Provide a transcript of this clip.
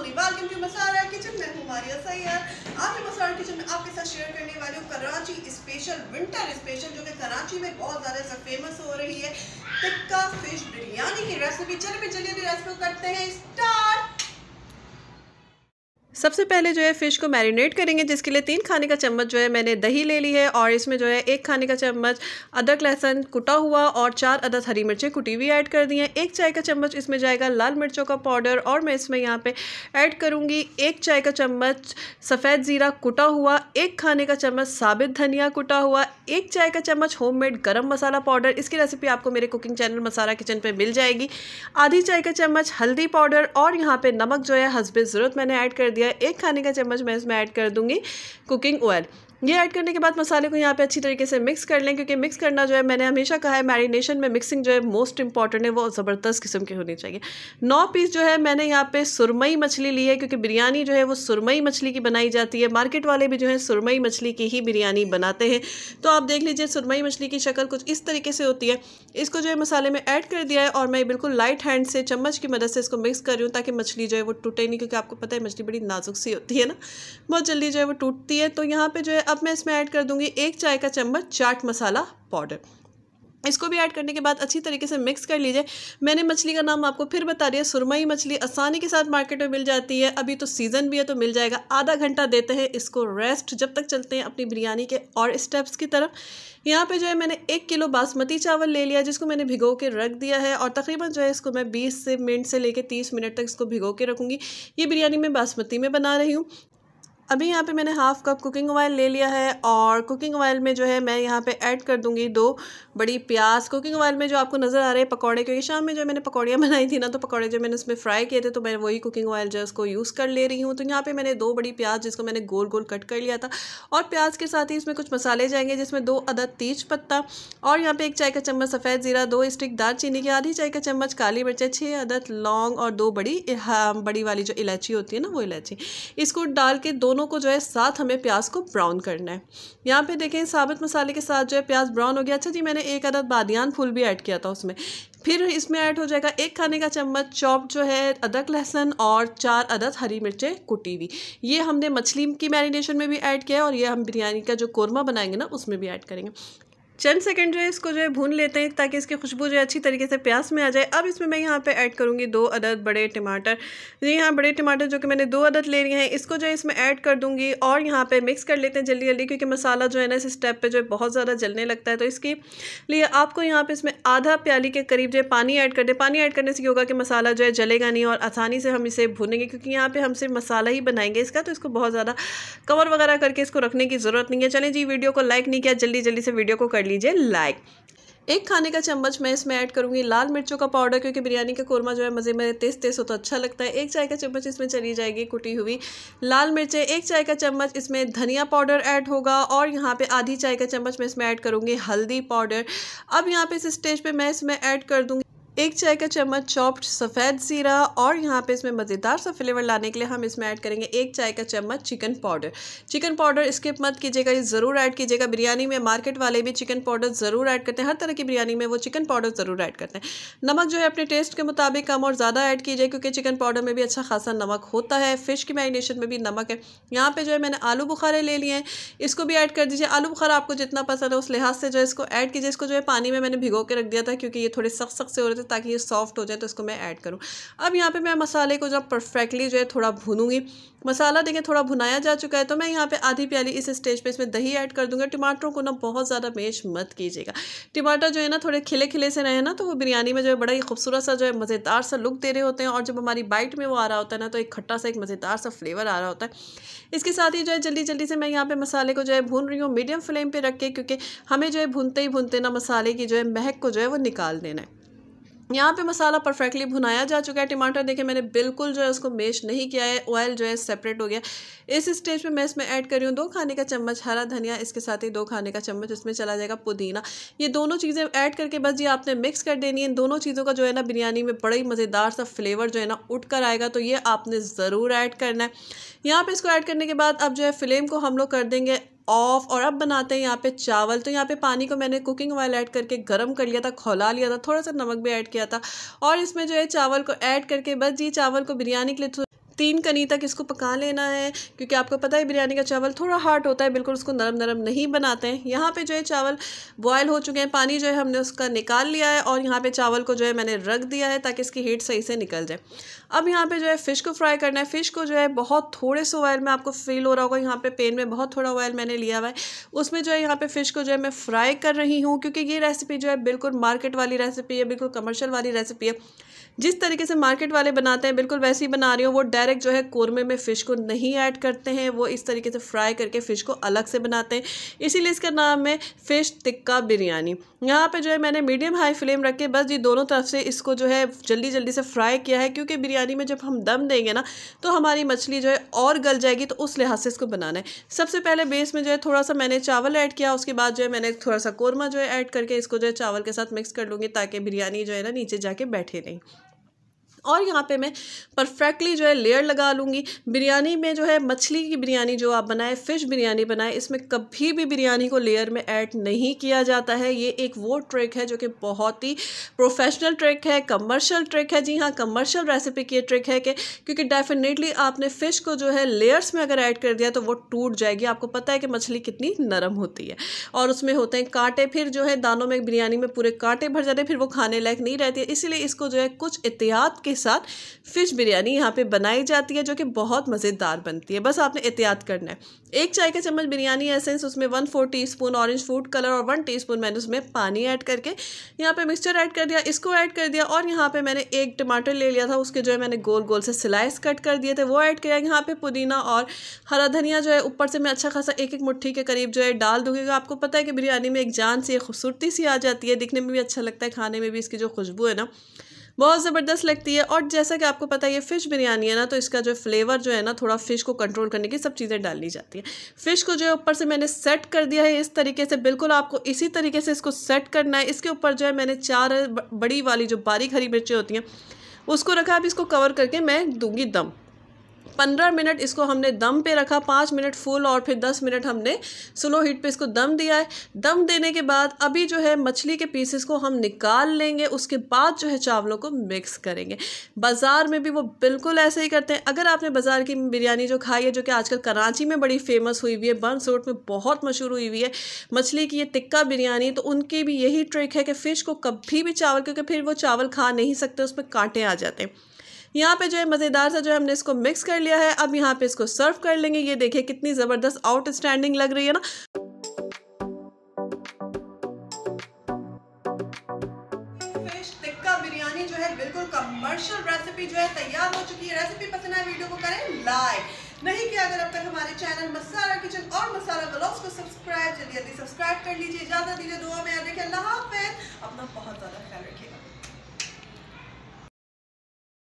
खुली welcome to masala kitchen मैं हूँ मारिया सैयर आज मैं मसाला किचन में आपके साथ शेयर करने वाली हूँ कराची स्पेशल विंटर स्पेशल जो कि कराची में बहुत ज़्यादा फेमस हो रही है टिक्का फिश बिरयानी की रेसिपी चलिए चलिए रेसिपी करते हैं स्टार्ट सबसे पहले जो है फ़िश को मैरिनेट करेंगे जिसके लिए तीन खाने का चम्मच जो है मैंने दही ले ली है और इसमें जो है एक खाने का चम्मच अदरक लहसुन कुटा हुआ और चार अदद हरी मिर्चें कुटी हुई ऐड कर दी हैं एक चाय का चम्मच इसमें जाएगा लाल मिर्चों का पाउडर और मैं इसमें यहाँ पे ऐड करूँगी एक चाय का चम्मच सफ़ेद ज़ीरा कुटा हुआ एक खाने का चम्मच साबित धनिया कुटा हुआ एक चाय का चम्मच होम मेड गर्म मसाला पाउडर इसकी रेसिपी आपको मेरे कुकिंग चैनल मसाला किचन पर मिल जाएगी आधी चाय का चम्मच हल्दी पाउडर और यहाँ पर नमक जो है हसबे ज़रूरत मैंने ऐड कर दिया दिया एक खाने का चम्मच मैं इसमें ऐड कर दूँगी कुकिंग ऑयल ये ऐड करने के बाद मसाले को यहाँ पे अच्छी तरीके से मिक्स कर लें क्योंकि मिक्स करना जो है मैंने हमेशा कहा है मैरिनेशन में मिक्सिंग जो है मोस्ट इंपॉर्टेंट है वो ज़बरदस्त किस्म की होनी चाहिए नौ पीस जो है मैंने यहाँ पे सुरमई मछली ली है क्योंकि बिरयानी जो है वो सुरमई मछली की बनाई जाती है मार्केट वाले भी जो है सुरमई मछली की ही बिरयानी बनाते हैं तो आप देख लीजिए सुरमई मछली की शक्ल कुछ इस तरीके से होती है इसको जो है मसाले में ऐड कर दिया है और मैं बिल्कुल लाइट हैंड से चम्मच की मदद से इसको मिक्स कर रही हूँ ताकि मछली जो है वो टूटे नहीं क्योंकि आपको पता है मछली बड़ी नाजुक सी होती है ना बहुत जल्दी जो है वो टूटती है तो यहाँ पर जो है अब मैं इसमें ऐड कर दूँगी एक चाय का चम्मच चाट मसाला पाउडर इसको भी ऐड करने के बाद अच्छी तरीके से मिक्स कर लीजिए मैंने मछली का नाम आपको फिर बता दिया सुरमई मछली आसानी के साथ मार्केट में मिल जाती है अभी तो सीज़न भी है तो मिल जाएगा आधा घंटा देते हैं इसको रेस्ट जब तक चलते हैं अपनी बिरयानी के और स्टेप्स की तरफ यहाँ पे जो है मैंने एक किलो बासमती चावल ले लिया जिसको मैंने भिगो के रख दिया है और तकरीबन जो है इसको मैं बीस से मिनट से लेकर तीस मिनट तक इसको भिगो के रखूँगी ये बिरयानी मैं बासमती में बना रही हूँ अभी यहाँ पे मैंने हाफ़ कप कुकिंग ऑयल ले लिया है और कुकिंग ऑयल में जो है मैं यहाँ पे ऐड कर दूँगी दो बड़ी प्याज कुकिंग ऑयल में जो आपको नज़र आ रहे हैं पकौड़े क्योंकि शाम में जो मैंने पकौड़ियाँ बनाई थी ना तो पकौड़े जो मैंने उसमें फ्राई किए थे तो मैं वही कुकिंग ऑयल जो है उसको यूज़ कर ले रही हूँ तो यहाँ पर मैंने दो बड़ी प्याज जिसको मैंने गोल गोल कट कर लिया था और प्याज के साथ ही इसमें कुछ मसाले जाएंगे जिसमें दो अदद तीज पत्ता और यहाँ पर एक चाय का चम्मच सफ़ेद ज़ीरा दो स्टिक दार चीनी की आधी चाय का चम्मच काली मिर्चें छः अदद लौंग और दो बड़ी हाँ, बड़ी वाली जो इलायची होती है ना वो इलायची इसको डाल के दोनों दोनों को जो है साथ हमें प्याज को ब्राउन करना है यहाँ पे देखें साबित मसाले के साथ जो है प्याज ब्राउन हो गया अच्छा जी मैंने एक अदद बादियान फूल भी ऐड किया था उसमें फिर इसमें ऐड हो जाएगा एक खाने का चम्मच चॉप जो है अदरक लहसन और चार अदद हरी मिर्चें कुटी हुई ये हमने मछली की मैरिनेशन में भी ऐड किया है और ये हम बिरयानी का जो कौरमा बनाएंगे ना उसमें भी ऐड करेंगे चंद सेकंड जो है इसको जो है भून लेते हैं ताकि इसकी खुशबू जो है अच्छी तरीके से प्यास में आ जाए अब इसमें मैं यहाँ पे ऐड करूँगी दो अदद बड़े टमाटर जी हाँ बड़े टमाटर जो कि मैंने दो अदद ले लिए हैं इसको जो है इसमें ऐड कर दूँगी और यहाँ पर मिक्स कर लेते हैं जल्दी जल्दी क्योंकि मसाला जो है ना इस स्टेप पर जो है बहुत ज़्यादा जलने लगता है तो इसके लिए आपको यहाँ पर इसमें आधा प्याली के करीब जो है पानी ऐड कर दें पानी ऐड करने से होगा कि मसाला जो है जलेगा नहीं और आसानी से हम इसे भूनेंगे क्योंकि यहाँ पर हम सिर्फ मसाला ही बनाएंगे इसका तो इसको बहुत ज़्यादा कवर वगैरह करके इसको रखने की ज़रूरत नहीं है चलें जी वीडियो को लाइक नहीं किया जल्दी जल्दी से वीडियो को कर लीजिए लाइक एक खाने का चम्मच मैं इसमें ऐड करूँगी लाल मिर्चों का पाउडर क्योंकि बिरयानी का कोरमा जो है मज़े में तेज तेज हो तो अच्छा लगता है एक चाय का चम्मच इसमें चली जाएगी कुटी हुई लाल मिर्चें एक चाय का चम्मच इसमें धनिया पाउडर ऐड होगा और यहाँ पे आधी चाय का चम्मच मैं इसमें ऐड करूँगी हल्दी पाउडर अब यहाँ पे इस स्टेज पर मैं इसमें ऐड कर दूँगी एक चाय का चम्मच चॉप्ड सफ़ेद ज़ीरा और यहाँ पे इसमें मज़ेदार सा फ्लेवर लाने के लिए हम इसमें ऐड करेंगे एक चाय का चम्मच chicken powder chicken powder skip मत कीजिएगा ये ज़रूर ऐड कीजिएगा बिरयानी में मार्केट वाले भी चिकन पाउडर ज़रूर ऐड करते हैं हर तरह की बिरयानी में वो चिकन पाउडर ज़रूर ऐड करते हैं नमक जो है अपने टेस्ट के मुताबिक कम और ज़्यादा ऐड कीजिए क्योंकि चिकन पाउडर में भी अच्छा खासा नमक होता है फ़िश की मैरिनेशन में भी नमक है यहाँ पर जो है मैंने आलू बुखारे ले लिए हैं इसको भी ऐड कर दीजिए आलू बुखारा आपको जितना पसंद है उस लिहाज से जो है इसको ऐड कीजिए इसको जो है पानी में मैंने भिगो के रख दिया था क्योंकि ये थोड़े सख्त सख्त से हो रहे थे से ताकि ये सॉफ्ट हो जाए तो इसको मैं ऐड करूँ अब यहाँ पे मैं मसाले को जब परफेक्टली जो है थोड़ा भूनूंगी मसाला देखें थोड़ा भुनाया जा चुका है तो मैं यहाँ पे आधी प्याली इस स्टेज पे इसमें दही ऐड कर दूंगा टमाटरों को ना बहुत ज़्यादा मेश मत कीजिएगा टमाटर जो है ना थोड़े खिले खिले से रहे ना तो वो बिरयानी में जो है बड़ा ही खूबसूरत सा जो है मज़ेदार सा लुक दे रहे होते हैं और जब हमारी बाइट में वो आ रहा होता है ना तो एक खट्टा सा एक मज़ेदार सा फ्लेवर आ रहा होता है इसके साथ ही जो है जल्दी जल्दी से मैं यहाँ पर मसाले को जो है भून रही हूँ मीडियम फ्लेम पर रख के क्योंकि हमें जो है भूनते ही भूनते ना मसाले की जो है महक को जो है वो निकाल देना है यहाँ पे मसाला परफेक्टली भुनाया जा चुका है टमाटर देखिए मैंने बिल्कुल जो है उसको मेश नहीं किया है ऑयल जो है सेपरेट हो गया इस स्टेज पे मैं इसमें ऐड कर रही हूँ दो खाने का चम्मच हरा धनिया इसके साथ ही दो खाने का चम्मच इसमें चला जाएगा पुदीना ये दोनों चीज़ें ऐड करके बस ये आपने मिक्स कर देनी है इन दोनों चीज़ों का जो है ना बिरयानी में बड़ा ही मज़ेदार सा फ्लेवर जो है ना उठ कर आएगा तो ये आपने ज़रूर ऐड करना है यहाँ पर इसको ऐड करने के बाद अब जो है फ्लेम को हम लोग कर देंगे ऑफ और अब बनाते हैं यहाँ पे चावल तो यहाँ पे पानी को मैंने कुकिंग ऑयल ऐड करके गर्म कर लिया था खोला लिया था थोड़ा सा नमक भी ऐड किया था और इसमें जो है चावल को ऐड करके बस जी चावल को बिरयानी के लिए तीन कनी तक इसको पका लेना है क्योंकि आपको पता है बिरयानी का चावल थोड़ा हार्ड होता है बिल्कुल उसको नरम नरम नहीं बनाते हैं यहाँ पे जो है चावल बॉयल हो चुके हैं पानी जो है हमने उसका निकाल लिया है और यहाँ पे चावल को जो है मैंने रख दिया है ताकि इसकी हीट सही से निकल जाए अब यहाँ पर जो है फ़िश को फ्राई करना है फ़िश को जो है बहुत थोड़े से ऑयल में आपको फील हो रहा होगा यहाँ पर पेन में बहुत थोड़ा ऑयल मैंने लिया हुआ है उसमें जो है यहाँ पर फ़िश को जो है मैं फ्राई कर रही हूँ क्योंकि ये रेसिपी जो है बिल्कुल मार्केट वाली रेसिपी है बिल्कुल कमर्शल वाली रेसिपी है जिस तरीके से मार्केट वाले बनाते हैं बिल्कुल वैसी बना रही हूँ वो डायरेक्ट डायरेक्ट जो है कौरमे में फ़िश को नहीं ऐड करते हैं वो इस तरीके से फ्राई करके फ़िश को अलग से बनाते हैं इसीलिए इसका नाम है फ़िश टिक्का बिरयानी यहाँ पे जो है मैंने मीडियम हाई फ्लेम रख के बस ये दोनों तरफ से इसको जो है जल्दी जल्दी से फ्राई किया है क्योंकि बिरयानी में जब हम दम देंगे ना तो हमारी मछली जो है और गल जाएगी तो उस लिहाज से इसको बनाना है सबसे पहले बेस में जो है थोड़ा सा मैंने चावल ऐड किया उसके बाद जो है मैंने थोड़ा सा कोरमा जो है ऐड करके इसको जो है चावल के साथ मिक्स कर लूँगी ताकि बिरयानी जो है ना नीचे जाके बैठे नहीं और यहाँ पे मैं परफेक्टली जो है लेयर लगा लूँगी बिरयानी में जो है मछली की बिरयानी जो आप बनाए फ़िश बिरयानी बनाए इसमें कभी भी बिरयानी को लेयर में ऐड नहीं किया जाता है ये एक वो ट्रिक है जो कि बहुत ही प्रोफेशनल ट्रिक है कमर्शियल ट्रिक है जी हाँ कमर्शियल रेसिपी की ट्रिक है कि क्योंकि डेफिनेटली आपने फ़िश को जो है लेयर्स में अगर ऐड कर दिया तो वो टूट जाएगी आपको पता है कि मछली कितनी नरम होती है और उसमें होते हैं कांटे फिर जो है दानों में बिरयानी में पूरे कांटे भर जाते हैं फिर वो खाने लायक नहीं रहती है इसीलिए इसको जो है कुछ एहतियात के के साथ फ़िश बिरयानी यहाँ पे बनाई जाती है जो कि बहुत मज़ेदार बनती है बस आपने एहतियात करना है एक चाय का चम्मच बिरयानी एसेंस उसमें one four teaspoon orange food colour और वन टी स्पून मैंने उसमें पानी ऐड करके यहाँ पर मिक्सचर ऐड कर दिया इसको ऐड कर दिया और यहाँ पर मैंने एक टमाटर ले लिया था उसके जो है मैंने गोल गोल से सिलाइस कट कर दिए थे वो ऐड किया यहाँ पर पुदीना और हरा धनिया जो है ऊपर से मैं अच्छा खासा एक एक मुट्ठी के करीब जो है डाल दूँगी आपको पता है कि बिरयानी में एक जान सी खूबसूरती सी आ जाती है दिखने में भी अच्छा लगता है खाने में भी इसकी जो खुशबू है ना बहुत ज़बरदस्त लगती है और जैसा कि आपको पता है ये फ़िश बिरयानी है ना तो इसका जो फ्लेवर जो है ना थोड़ा फ़िश को कंट्रोल करने की सब चीज़ें डालनी जाती है फ़िश को जो है ऊपर से मैंने सेट कर दिया है इस तरीके से बिल्कुल आपको इसी तरीके से इसको सेट करना है इसके ऊपर जो है मैंने चार बड़ी वाली जो बारीक हरी मिर्चें होती हैं उसको रखा अब इसको कवर करके मैं दूंगी दम पंद्रह मिनट इसको हमने दम पे रखा पाँच मिनट फुल और फिर दस मिनट हमने स्लो हीट पे इसको दम दिया है दम देने के बाद अभी जो है मछली के पीसेस को हम निकाल लेंगे उसके बाद जो है चावलों को मिक्स करेंगे बाज़ार में भी वो बिल्कुल ऐसे ही करते हैं अगर आपने बाज़ार की बिरयानी जो खाई है जो कि आजकल कराची में बड़ी फेमस हुई हुई है सोट में बहुत मशहूर हुई हुई है मछली की ये टिक्का बिरयानी तो उनकी भी यही ट्रिक है कि फ़िश को कभी भी चावल क्योंकि फिर वो चावल खा नहीं सकते उसमें कांटे आ जाते हैं यहाँ पे जो है मज़ेदार सा जो है हमने इसको मिक्स कर लिया है अब यहाँ पे इसको सर्व कर लेंगे ये देखिए कितनी ज़बरदस्त आउटस्टैंडिंग लग रही है ना है बिल्कुल कमर्शियल रेसिपी जो है तैयार हो चुकी है रेसिपी पसंद वीडियो को करें लाइक नहीं किया अगर अब तक हमारे चैनल मसाला किचन और मसाला ब्लॉग्स को सब्सक्राइब जल्दी जल्दी सब्सक्राइब कर लीजिए ज्यादा दीजिए दुआ में याद रखिए अल्लाह हाफिज अपना बहुत ज़्यादा ख्याल रखिए